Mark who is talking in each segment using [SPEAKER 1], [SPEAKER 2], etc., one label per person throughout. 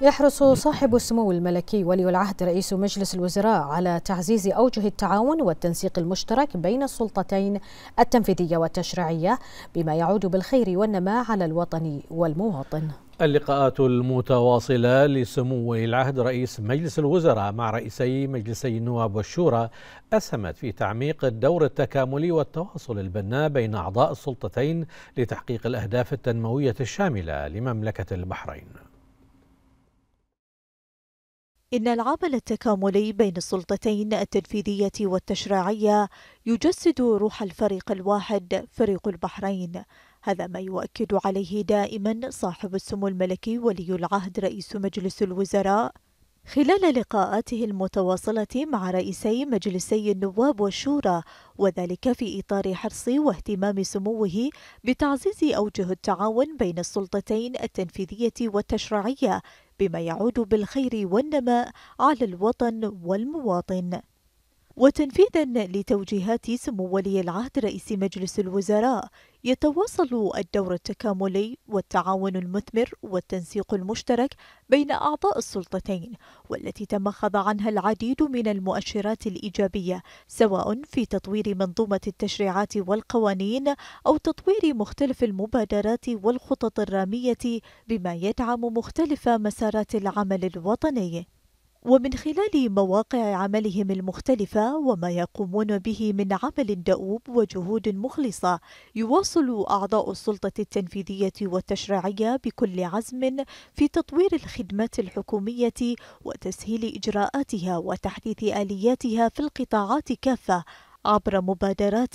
[SPEAKER 1] يحرص صاحب السمو الملكي ولي العهد رئيس مجلس الوزراء على تعزيز أوجه التعاون والتنسيق المشترك بين السلطتين التنفيذية والتشريعية بما يعود بالخير والنماء على الوطن والمواطن
[SPEAKER 2] اللقاءات المتواصلة لسمو ولي العهد رئيس مجلس الوزراء مع رئيسي مجلسي النواب والشورى أسهمت في تعميق الدور التكاملي والتواصل البناء بين أعضاء السلطتين لتحقيق الأهداف التنموية الشاملة لمملكة البحرين
[SPEAKER 3] إن العمل التكاملي بين السلطتين التنفيذية والتشريعية يجسد روح الفريق الواحد فريق البحرين هذا ما يؤكد عليه دائما صاحب السمو الملكي ولي العهد رئيس مجلس الوزراء خلال لقاءاته المتواصلة مع رئيسي مجلسي النواب والشورى وذلك في إطار حرص واهتمام سموه بتعزيز أوجه التعاون بين السلطتين التنفيذية والتشريعية بما يعود بالخير والنماء على الوطن والمواطن وتنفيذا لتوجيهات سمو ولي العهد رئيس مجلس الوزراء يتواصل الدور التكاملي والتعاون المثمر والتنسيق المشترك بين أعضاء السلطتين والتي تم خضع عنها العديد من المؤشرات الإيجابية سواء في تطوير منظومة التشريعات والقوانين أو تطوير مختلف المبادرات والخطط الرامية بما يدعم مختلف مسارات العمل الوطني ومن خلال مواقع عملهم المختلفة وما يقومون به من عمل دؤوب وجهود مخلصة يواصل أعضاء السلطة التنفيذية والتشريعية بكل عزم في تطوير الخدمات الحكومية وتسهيل إجراءاتها وتحديث آلياتها في القطاعات كافة عبر مبادرات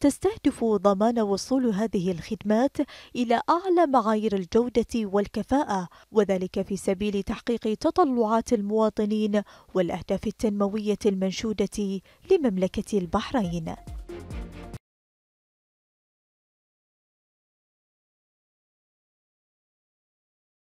[SPEAKER 3] تستهدف ضمان وصول هذه الخدمات إلى أعلى معايير الجودة والكفاءة وذلك في سبيل تحقيق تطلعات المواطنين والأهداف التنموية المنشودة لمملكة البحرين